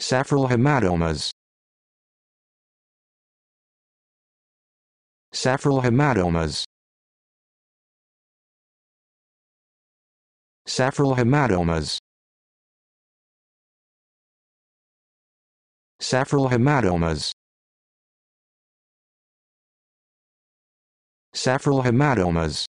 Saphral hematomas. Saphral hematomas. Saphral hematomas. Saphral hematomas. Saphral hematomas.